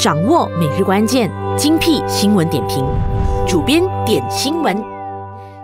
掌握每日关键精辟新闻点评，主编点新闻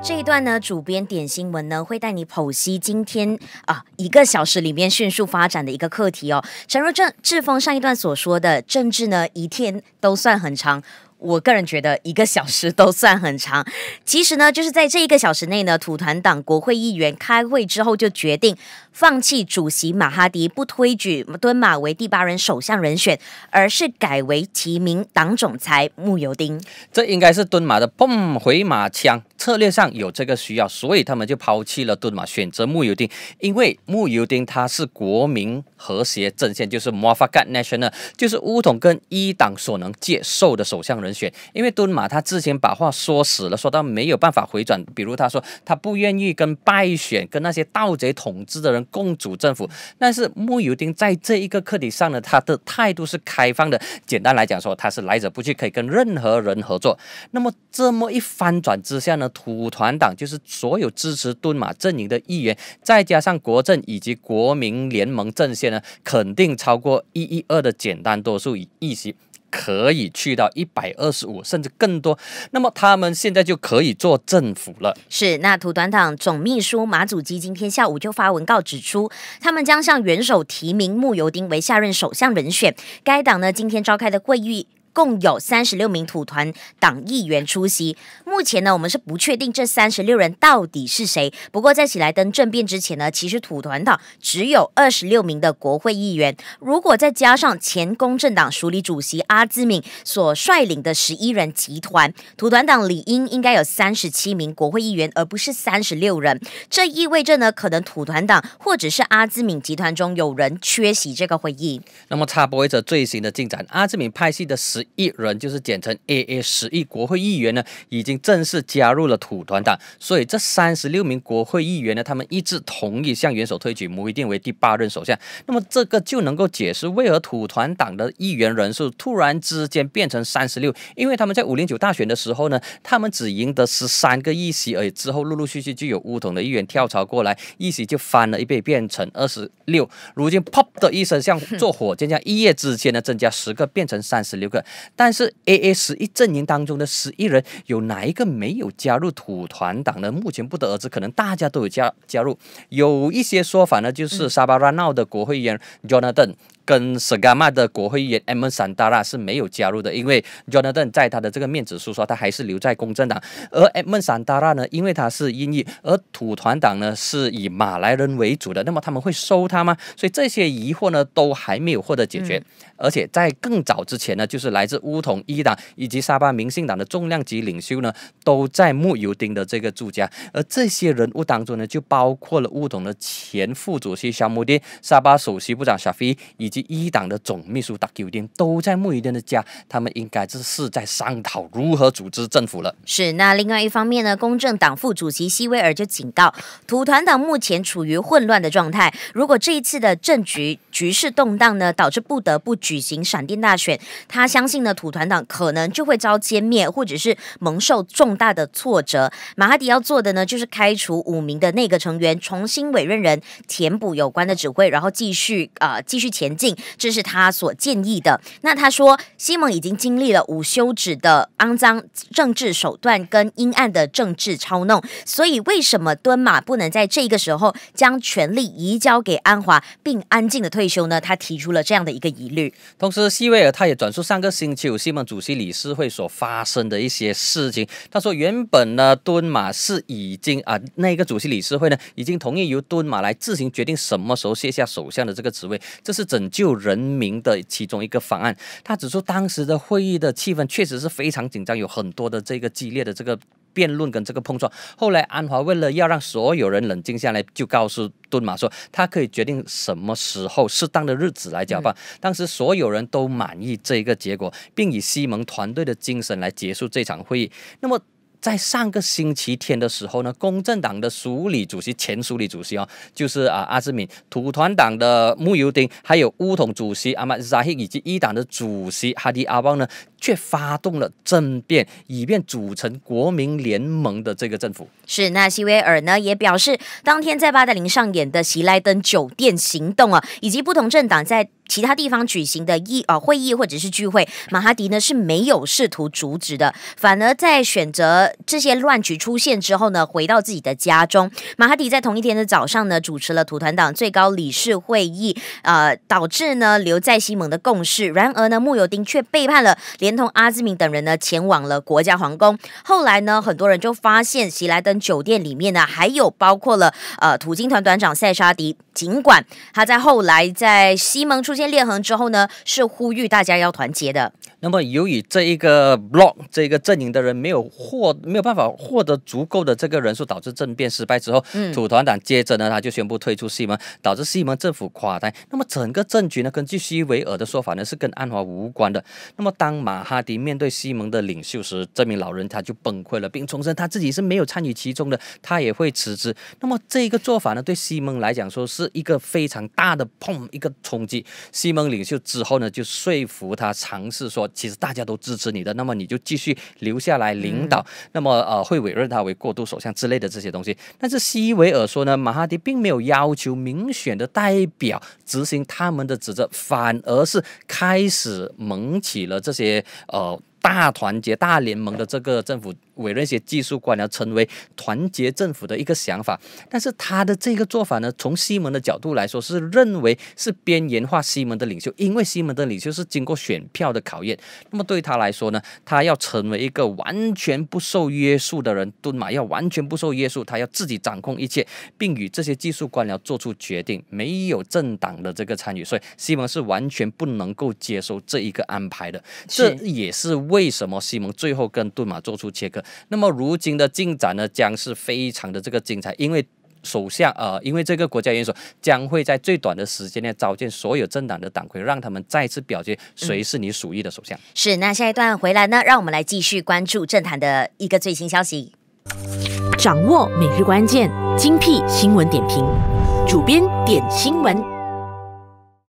这一段呢？主编点新闻呢？会带你剖析今天啊，一个小时里面迅速发展的一个课题哦。陈若正志峰上一段所说的，政治呢一天都算很长，我个人觉得一个小时都算很长。其实呢，就是在这一个小时内呢，土团党国会议员开会之后就决定。放弃主席马哈迪，不推举敦马为第八任首相人选，而是改为提名党总裁慕尤丁。这应该是敦马的碰回马枪策略上有这个需要，所以他们就抛弃了敦马，选择穆尤丁。因为穆尤丁他是国民和谐阵线，就是 m 法干 a a t National，就是乌统跟一党所能接受的首相人选。因为敦马他之前把话说死了，说到没有办法回转。比如他说他不愿意跟败选、跟那些盗贼统治的人。共主政府，但是穆尤丁在这一个课题上呢，他的态度是开放的。简单来讲说，他是来者不拒，可以跟任何人合作。那么这么一翻转之下呢，土团党就是所有支持敦马阵营的议员，再加上国政以及国民联盟阵线呢，肯定超过一一二的简单多数议席。可以去到一百二十五，甚至更多。那么他们现在就可以做政府了。是那土团党总秘书马祖基今天下午就发文告指出，他们将向元首提名慕尤丁为下任首相人选。该党呢今天召开的会议。共有三十六名土团党议员出席。目前呢，我们是不确定这三十六人到底是谁。不过在喜来登政变之前呢，其实土团党只有二十六名的国会议员。如果再加上前公正党署理主席阿兹敏所率领的十一人集团，土团党理应应该有三十七名国会议员，而不是三十六人。这意味着呢，可能土团党或者是阿兹敏集团中有人缺席这个会议。那么，插播者最新的进展：阿兹敏派系的十。一人就是简称 AA 十亿国会议员呢，已经正式加入了土团党。所以这三十六名国会议员呢，他们一致同意向元首推举摩伊定为第八任首相。那么这个就能够解释为何土团党的议员人数突然之间变成三十六，因为他们在五零九大选的时候呢，他们只赢得十三个议席而已。之后陆陆续续就有乌统的议员跳槽过来，议席就翻了一倍，变成二十六。如今 pop 的一声，像坐火箭一样，一夜之间呢增加十个，变成三十六个。但是 A A 十一阵营当中的十一人，有哪一个没有加入土团党呢？目前不得而知，可能大家都有加加入。有一些说法呢，就是沙巴拉闹的国会议员 Jonathan。跟沙嘎玛的国会议员艾蒙山达拉是没有加入的，因为 Jonathan 在他的这个面子书说他还是留在公正党，而艾蒙山达拉呢，因为他是英裔，而土团党呢是以马来人为主的，那么他们会收他吗？所以这些疑惑呢都还没有获得解决。而且在更早之前呢，就是来自乌统一党以及沙巴民兴党的重量级领袖呢，都在木尤丁的这个住家，而这些人物当中呢，就包括了乌统的前副主席小穆丁、沙巴首席部长小菲以及。一党的总秘书大酒店都在穆伊丁的家，他们应该这是在商讨如何组织政府了。是那另外一方面呢，公正党副主席希威尔就警告，土团党目前处于混乱的状态。如果这一次的政局局势动荡呢，导致不得不举行闪电大选，他相信呢，土团党可能就会遭歼灭，或者是蒙受重大的挫折。马哈迪要做的呢，就是开除五名的内阁成员，重新委任人填补有关的指挥，然后继续啊，继续前进。这是他所建议的。那他说，西蒙已经经历了无休止的肮脏政治手段跟阴暗的政治操弄，所以为什么敦马不能在这个时候将权力移交给安华，并安静的退休呢？他提出了这样的一个疑虑。同时，西威尔他也转述上个星期有西蒙主席理事会所发生的一些事情。他说，原本呢，敦马是已经啊，那个主席理事会呢，已经同意由敦马来自行决定什么时候卸下首相的这个职位。这是整。救人民的其中一个方案，他指出当时的会议的气氛确实是非常紧张，有很多的这个激烈的这个辩论跟这个碰撞。后来安华为了要让所有人冷静下来，就告诉敦马说，他可以决定什么时候适当的日子来解放。当时所有人都满意这一个结果，并以西蒙团队的精神来结束这场会议。那么。在上个星期天的时候呢，公正党的署理主席、前署理主席啊，就是啊阿志敏、土团党的穆尤丁，还有乌统主席阿末扎希以及一党的主席哈迪阿邦呢，却发动了政变，以便组成国民联盟的这个政府。是那希威尔呢也表示，当天在巴德林上演的喜莱登酒店行动啊，以及不同政党在。其他地方举行的议呃会议或者是聚会，马哈迪呢是没有试图阻止的，反而在选择这些乱局出现之后呢，回到自己的家中。马哈迪在同一天的早上呢，主持了土团党最高理事会议，呃，导致呢留在西盟的共事。然而呢，穆尤丁却背叛了，连同阿兹敏等人呢，前往了国家皇宫。后来呢，很多人就发现喜来登酒店里面呢，还有包括了呃土金团团长塞沙迪，尽管他在后来在西盟出。这现裂痕之后呢，是呼吁大家要团结的。那么由于这一个 bloc k 这一个阵营的人没有获没有办法获得足够的这个人数，导致政变失败之后，土团党接着呢他就宣布退出西蒙，导致西蒙政府垮台。那么整个政局呢，根据西维尔的说法呢是跟安华无关的。那么当马哈迪面对西蒙的领袖时，这名老人他就崩溃了，并重申他自己是没有参与其中的，他也会辞职。那么这一个做法呢对西蒙来讲说是一个非常大的碰一个冲击。西蒙领袖之后呢就说服他尝试说。其实大家都支持你的，那么你就继续留下来领导。那么，呃，会委任他为过渡首相之类的这些东西。但是西维尔说呢，马哈蒂并没有要求民选的代表执行他们的职责，反而是开始萌起了这些，呃。大团结、大联盟的这个政府委那一些技术官僚，成为团结政府的一个想法。但是他的这个做法呢，从西蒙的角度来说，是认为是边缘化西蒙的领袖，因为西蒙的领袖是经过选票的考验。那么对他来说呢，他要成为一个完全不受约束的人，蹲马要完全不受约束，他要自己掌控一切，并与这些技术官僚做出决定，没有政党的这个参与。所以西蒙是完全不能够接受这一个安排的。这也是为。为什么西蒙最后跟顿马做出切割？那么如今的进展呢，将是非常的这个精彩，因为首相，呃，因为这个国家元首将会在最短的时间内召见所有政党的党魁，让他们再次表决谁是你属意的首相。是，那下一段回来呢，让我们来继续关注政坛的一个最新消息，掌握每日关键精辟新闻点评，主编点新闻。